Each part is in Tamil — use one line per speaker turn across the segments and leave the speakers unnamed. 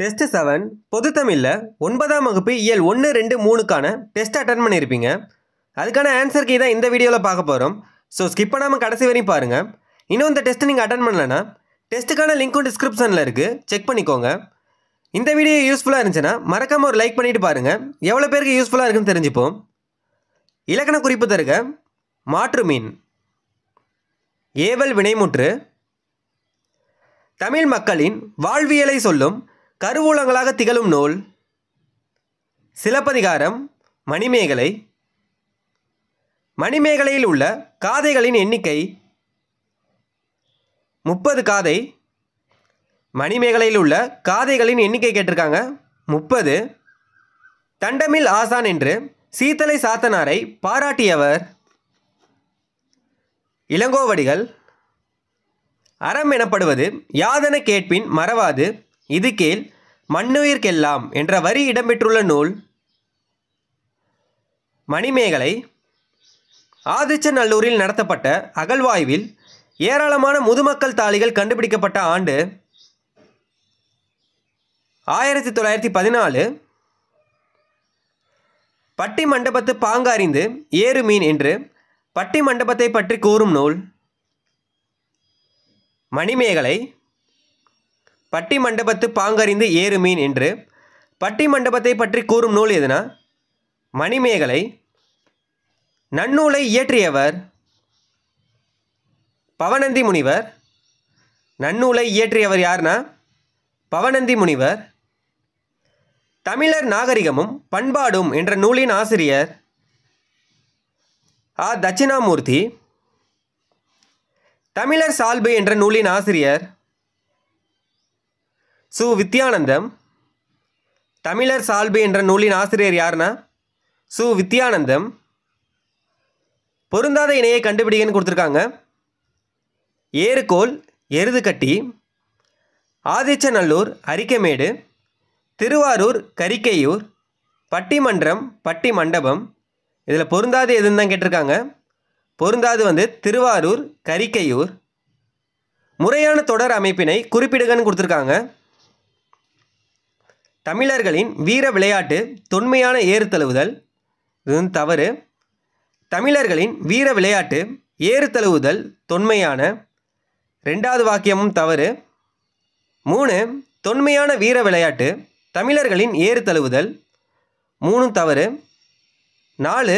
டெஸ்ட் செவன் பொது தமிழில் ஒன்பதாம் வகுப்பு இயல் ஒன்று ரெண்டு மூணுக்கான டெஸ்ட் அட்டன் பண்ணியிருப்பீங்க அதுக்கான ஆன்சர் கீ தான் இந்த வீடியோவில் பார்க்க போகிறோம் ஸோ ஸ்கிப் பண்ணாமல் கடைசி வரையும் பாருங்கள் இன்னும் இந்த டெஸ்ட்டு நீங்கள் அட்டன் பண்ணலன்னா டெஸ்ட்டுக்கான லிங்க்கும் டிஸ்கிரிப்ஷனில் இருக்குது செக் பண்ணிக்கோங்க இந்த வீடியோ யூஸ்ஃபுல்லாக இருந்துச்சுன்னா மறக்காமல் ஒரு லைக் பண்ணிவிட்டு பாருங்கள் எவ்வளோ பேருக்கு யூஸ்ஃபுல்லாக இருக்குன்னு தெரிஞ்சுப்போம் இலக்கண குறிப்பு தருக மாற்று மீன் ஏவல் வினைமுற்று தமிழ் மக்களின் வாழ்வியலை சொல்லும் கருவூலங்களாக திகழும் நூல் சிலப்பதிகாரம் மணிமேகலை மணிமேகலையில் உள்ள காதைகளின் எண்ணிக்கை முப்பது காதை மணிமேகலையில் உள்ள காதைகளின் எண்ணிக்கை கேட்டிருக்காங்க முப்பது தண்டமில் ஆசான் என்று சீத்தலை சாத்தனாரை பாராட்டியவர் இளங்கோவடிகள் அறம் எனப்படுவது யாதன கேட்பின் மறவாது இது கேள் மண்ணுயிர்க்கெல்லாம் என்ற வரி இடம்பெற்றுள்ள நூல் மணிமேகலை ஆதிச்சநல்லூரில் நடத்தப்பட்ட அகழ்வாய்வில் ஏராளமான முதுமக்கள் தாளிகள் கண்டுபிடிக்கப்பட்ட ஆண்டு ஆயிரத்தி தொள்ளாயிரத்தி பதினாலு பட்டி மண்டபத்து பாங்கு ஏறு மீன் என்று பட்டி மண்டபத்தை பற்றி கூறும் நூல் மணிமேகலை பட்டி மண்டபத்து பாங்கறிந்து ஏறு மீன் என்று பட்டி மண்டபத்தை பற்றி கூறும் நூல் எதுனா மணிமேகலை நன்னூலை இயற்றியவர் பவனந்தி முனிவர் நன்னூலை இயற்றியவர் யார்னா பவனந்தி முனிவர் தமிழர் நாகரிகமும் பண்பாடும் என்ற நூலின் ஆசிரியர் ஆ தட்சிணாமூர்த்தி தமிழர் சால்பு என்ற நூலின் ஆசிரியர் சு வித்யானந்தம் தமிழர் சால்பு என்ற நூலின் ஆசிரியர் யாருன்னா சு வித்யானந்தம் பொருந்தாத இணையை கண்டுபிடிக்கன்னு கொடுத்துருக்காங்க ஏறுகோல் எருதுக்கட்டி ஆதிச்சநல்லூர் அரிக்கமேடு திருவாரூர் கரிக்கையூர் பட்டிமன்றம் பட்டி மண்டபம் இதில் பொருந்தாது எதுன்னு தான் கேட்டிருக்காங்க பொருந்தாது வந்து திருவாரூர் கரிக்கையூர் முறையான தொடர் அமைப்பினை குறிப்பிடுகன்னு கொடுத்துருக்காங்க தமிழர்களின் வீர விளையாட்டு தொன்மையான ஏறு தழுவுதல் இதுவும் தவறு தமிழர்களின் வீர விளையாட்டு ஏறு தழுவுதல் தொன்மையான ரெண்டாவது வாக்கியமும் தவறு மூணு தொன்மையான வீர விளையாட்டு தமிழர்களின் ஏறு தழுவுதல் மூணும் தவறு நாலு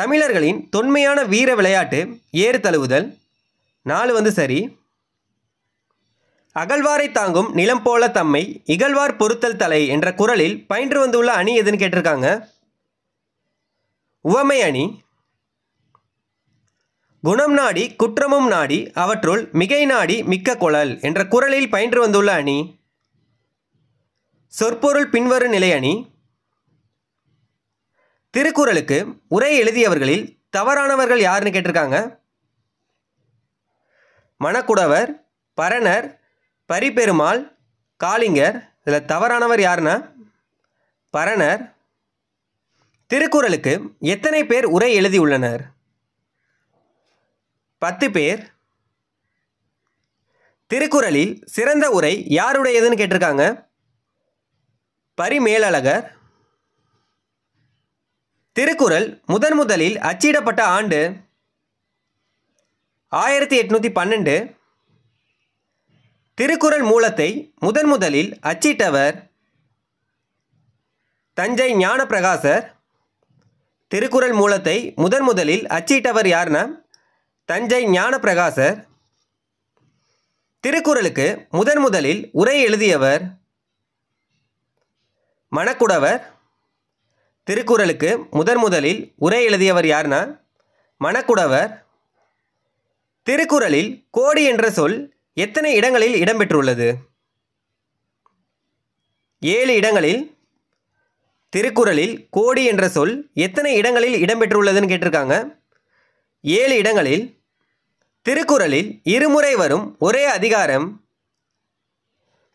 தமிழர்களின் தொன்மையான வீர விளையாட்டு ஏறு தழுவுதல் நாலு வந்து சரி அகழ்வாரை தாங்கும் நிலம் போல தம்மை இகழ்வார் பொருத்தல் தலை என்ற குரலில் பயின்று வந்துள்ள அணி எதுன்னு கேட்டிருக்காங்க உவமை அணி குணம் நாடி குற்றமும் நாடி அவற்றுள் மிகை நாடி மிக்க குழல் என்ற குரலில் பயின்று வந்துள்ள அணி சொற்பொருள் பின்வரும் நிலை அணி திருக்குறளுக்கு உரை எழுதியவர்களில் தவறானவர்கள் யாருன்னு கேட்டிருக்காங்க மணக்குடவர் பரணர் பரிபெருமாள் காளிங்கர் இதில் தவறானவர் யாருன்னா பரணர் திருக்குறளுக்கு எத்தனை பேர் உரை எழுதியுள்ளனர் பத்து பேர் திருக்குறளில் சிறந்த உரை யாருடையதுன்னு கேட்டிருக்காங்க பரிமேலழகர் திருக்குறள் முதன் முதலில் அச்சிடப்பட்ட ஆண்டு ஆயிரத்தி எட்நூற்றி பன்னெண்டு திருக்குறள் மூலத்தை முதன் முதலில் அச்சிட்டவர் தஞ்சை ஞானப்பிரகாசர் திருக்குறள் மூலத்தை முதன் முதலில் அச்சிட்டவர் யார்னா தஞ்சை ஞானப்பிரகாசர் திருக்குறளுக்கு முதன் முதலில் உரை எழுதியவர் மணக்குடவர் திருக்குறளுக்கு முதன் முதலில் உரை எழுதியவர் யார்னா மணக்குடவர் திருக்குறளில் கோடி என்ற சொல் எத்தனை இடங்களில் இடம்பெற்றுள்ளது ஏழு இடங்களில் திருக்குறளில் கோடி என்ற சொல் எத்தனை இடங்களில் இடம்பெற்றுள்ளதுன்னு கேட்டிருக்காங்க ஏழு இடங்களில் திருக்குறளில் இருமுறை வரும் ஒரே அதிகாரம்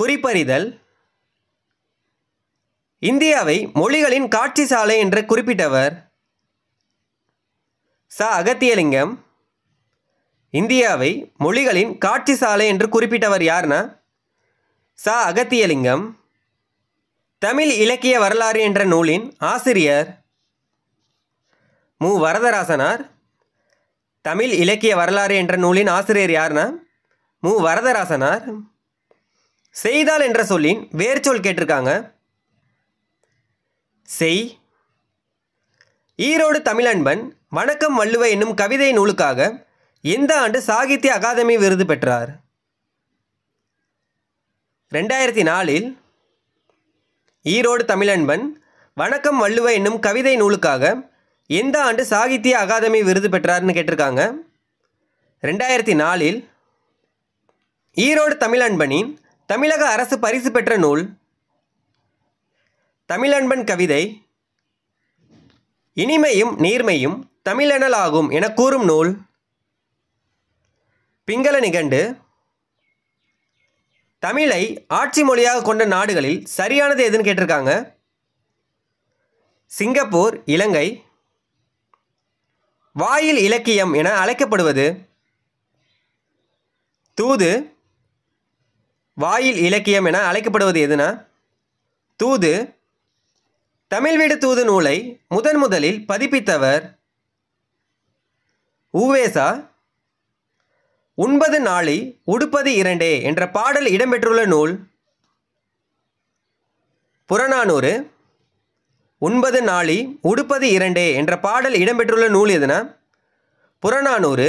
குறிப்பறிதல் இந்தியாவை மொழிகளின் காட்சி சாலை என்று குறிப்பிட்டவர் ச அகத்தியலிங்கம் இந்தியாவை மொழிகளின் காட்சி சாலை என்று குறிப்பிட்டவர் யார்னா ச அகத்தியலிங்கம் தமிழ் இலக்கிய வரலாறு என்ற நூலின் ஆசிரியர் மு வரதராசனார் தமிழ் இலக்கிய வரலாறு என்ற நூலின் ஆசிரியர் யார்னா மு வரதராசனார் செய்தால் என்ற சொல்லின் சொல் கேட்டிருக்காங்க செய் ஈரோடு தமிழன்பன் வணக்கம் வள்ளுவ என்னும் கவிதை நூலுக்காக இந்த ஆண்டு சாகித்ய அகாதமி விருது பெற்றார் ரெண்டாயிரத்தி நாலில் ஈரோடு தமிழன்பன் வணக்கம் வள்ளுவ என்னும் கவிதை நூலுக்காக எந்த ஆண்டு சாகித்ய அகாதமி விருது பெற்றார்னு கேட்டிருக்காங்க ரெண்டாயிரத்தி நாலில் ஈரோடு தமிழன்பனின் தமிழக அரசு பரிசு பெற்ற நூல் தமிழன்பன் கவிதை இனிமையும் நீர்மையும் தமிழனலாகும் என கூறும் நூல் பிங்கள நிகண்டு தமிழை ஆட்சி மொழியாக கொண்ட நாடுகளில் சரியானது எதுன்னு கேட்டிருக்காங்க சிங்கப்பூர் இலங்கை வாயில் இலக்கியம் என அழைக்கப்படுவது தூது வாயில் இலக்கியம் என அழைக்கப்படுவது எதுனா தூது தமிழ் வீடு தூது நூலை முதன் முதலில் பதிப்பித்தவர் உவேசா உண்பது நாளை உடுப்பது இரண்டே என்ற பாடல் இடம்பெற்றுள்ள நூல் புறநானூறு உண்பது நாளி உடுப்பது இரண்டே என்ற பாடல் இடம்பெற்றுள்ள நூல் எதுன புறநானூறு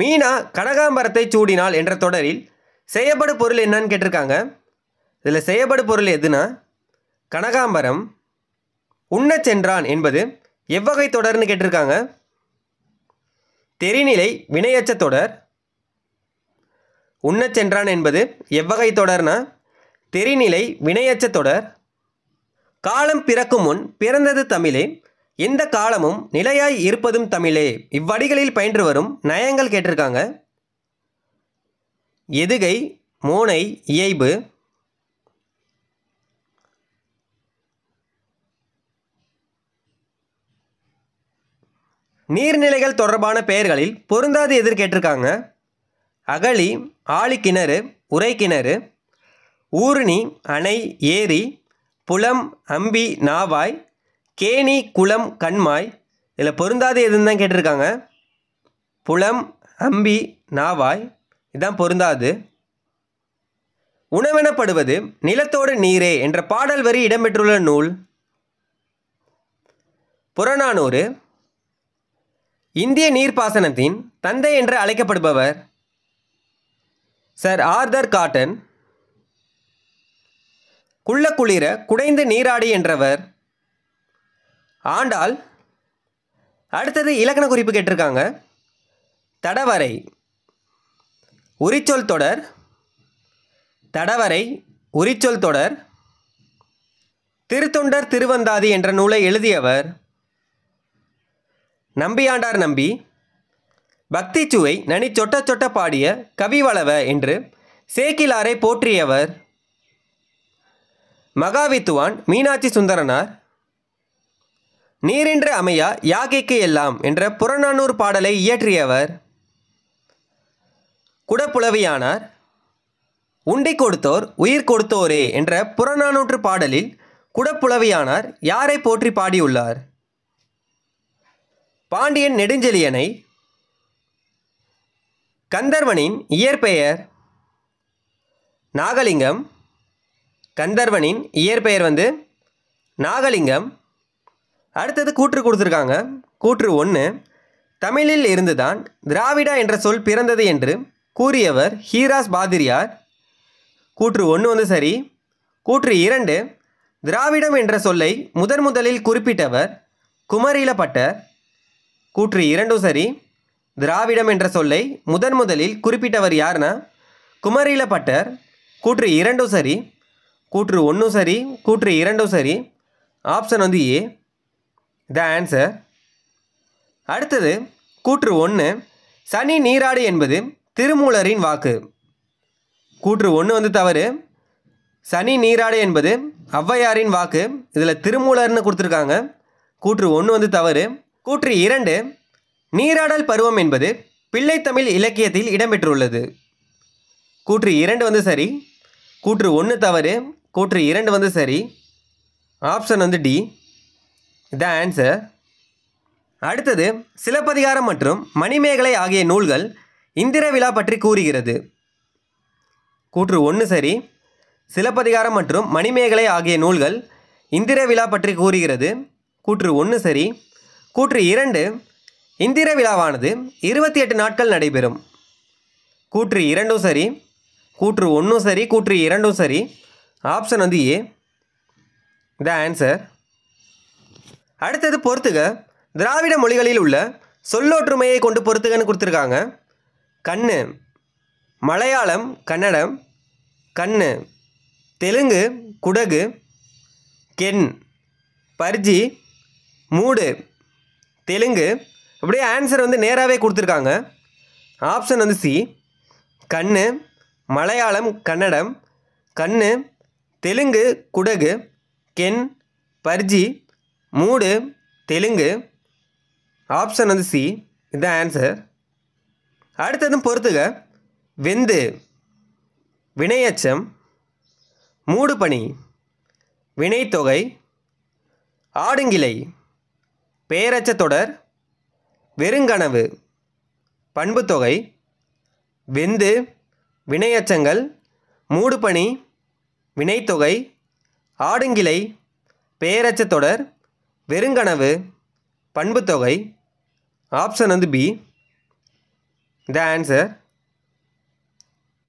மீனா கனகாம்பரத்தை சூடினாள் என்ற தொடரில் செய்யப்படு பொருள் என்னன்னு கேட்டிருக்காங்க இதில் செய்யப்படு பொருள் எதுனா கனகாம்பரம் உண்ணச் சென்றான் என்பது எவ்வகை தொடர்னு கேட்டிருக்காங்க தெரிநிலை வினையச்ச தொடர் உண்ணச் சென்றான் என்பது எவ்வகை தொடர்னா தெரிநிலை வினையச்ச தொடர் காலம் பிறக்கும் முன் பிறந்தது தமிழே எந்த காலமும் நிலையாய் இருப்பதும் தமிழே இவ்வடிகளில் பயின்று வரும் நயங்கள் கேட்டிருக்காங்க எதுகை மோனை இயைபு நீர்நிலைகள் தொடர்பான பெயர்களில் பொருந்தாது எதிர் கேட்டிருக்காங்க அகழி ஆழிக்கிணறு உரைக்கிணறு ஊர்ணி அணை ஏரி புலம் அம்பி நாவாய் கேணி குளம் கண்மாய் இதில் பொருந்தாது எதுன்னு தான் கேட்டிருக்காங்க புலம் அம்பி நாவாய் இதுதான் பொருந்தாது உணவெனப்படுவது நிலத்தோடு நீரே என்ற பாடல் வரி இடம்பெற்றுள்ள நூல் புறநானூறு இந்திய நீர்ப்பாசனத்தின் தந்தை என்று அழைக்கப்படுபவர் சர் ஆர்தர் காட்டன் குள்ள குளிர குடைந்து நீராடி என்றவர் ஆண்டாள் அடுத்தது இலக்கண குறிப்பு கேட்டிருக்காங்க தடவரை உரிச்சொல் தொடர் தடவரை உரிச்சொல் தொடர் திருத்தொண்டர் திருவந்தாதி என்ற நூலை எழுதியவர் நம்பியாண்டார் நம்பி பக்திச்சுவை நனி சொட்ட சொட்ட பாடிய கவிவளவ என்று சேக்கிலாரை போற்றியவர் மகாவித்துவான் மீனாட்சி சுந்தரனார் நீரின்று அமையா யாகைக்கு எல்லாம் என்ற புறநானூர் பாடலை இயற்றியவர் குடப்புலவியானார் உண்டை கொடுத்தோர் உயிர் கொடுத்தோரே என்ற புறநானூற்று பாடலில் குடப்புலவியானார் யாரை போற்றி பாடியுள்ளார் பாண்டியன் நெடுஞ்செழியனை கந்தர்வனின் இயற்பெயர் நாகலிங்கம் கந்தர்வனின் இயற்பெயர் வந்து நாகலிங்கம் அடுத்தது கூற்று கொடுத்துருக்காங்க கூற்று ஒன்று தமிழில் இருந்துதான் திராவிடா என்ற சொல் பிறந்தது என்று கூறியவர் ஹீராஸ் பாதிரியார் கூற்று ஒன்று வந்து சரி கூற்று இரண்டு திராவிடம் என்ற சொல்லை முதன் முதலில் குறிப்பிட்டவர் குமரீலப்பட்ட கூற்று இரண்டும் சரி திராவிடம் என்ற சொல்லை முதன் முதலில் குறிப்பிட்டவர் யார்னா குமரில பட்டர் கூற்று இரண்டும் சரி கூற்று ஒன்றும் சரி கூற்று இரண்டும் சரி ஆப்ஷன் வந்து ஏ த ஆன்சர் அடுத்தது கூற்று ஒன்று சனி நீராடு என்பது திருமூலரின் வாக்கு கூற்று ஒன்று வந்து தவறு சனி நீராடு என்பது ஔவையாரின் வாக்கு இதில் திருமூலர்னு கொடுத்துருக்காங்க கூற்று ஒன்று வந்து தவறு கூற்று இரண்டு நீராடல் பருவம் என்பது பிள்ளைத்தமிழ் இலக்கியத்தில் இடம்பெற்றுள்ளது கூற்று இரண்டு வந்து சரி கூற்று ஒன்று தவறு கூற்று இரண்டு வந்து சரி ஆப்ஷன் வந்து டி த ஆன்சர் அடுத்தது சிலப்பதிகாரம் மற்றும் மணிமேகலை ஆகிய நூல்கள் இந்திர விழா பற்றி கூறுகிறது கூற்று ஒன்று சரி சிலப்பதிகாரம் மற்றும் மணிமேகலை ஆகிய நூல்கள் இந்திர விழா பற்றி கூறுகிறது கூற்று ஒன்று சரி கூற்று இரண்டு இந்திர விழாவானது இருபத்தி எட்டு நாட்கள் நடைபெறும் கூற்று இரண்டும் சரி கூற்று ஒன்றும் சரி கூற்று இரண்டும் சரி ஆப்ஷன் வந்து ஏ த ஆன்சர் அடுத்தது பொறுத்துக திராவிட மொழிகளில் உள்ள சொல்லொற்றுமையை கொண்டு பொறுத்துகன்னு கொடுத்துருக்காங்க கண்ணு மலையாளம் கன்னடம் கண்ணு தெலுங்கு குடகு கென் பர்ஜி மூடு தெலுங்கு அப்படியே ஆன்சர் வந்து நேராகவே கொடுத்துருக்காங்க ஆப்ஷன் வந்து சி கண்ணு மலையாளம் கன்னடம் கண்ணு தெலுங்கு குடகு கென் பர்ஜி மூடு தெலுங்கு ஆப்ஷன் வந்து சி இதுதான் ஆன்சர் அடுத்ததும் பொறுத்துக வெந்து வினையச்சம் மூடு பணி வினைத்தொகை ஆடுங்கிளை பேரச்ச தொடர் வெறுங்கனவு பண்புத்தொகை வெந்து வினையச்சங்கள் மூடுபணி வினைத்தொகை ஆடுங்கிளை பெயரச்ச தொடர் வெறுங்கனவு பண்புத்தொகை ஆப்ஷன் வந்து பி த ஆன்சர்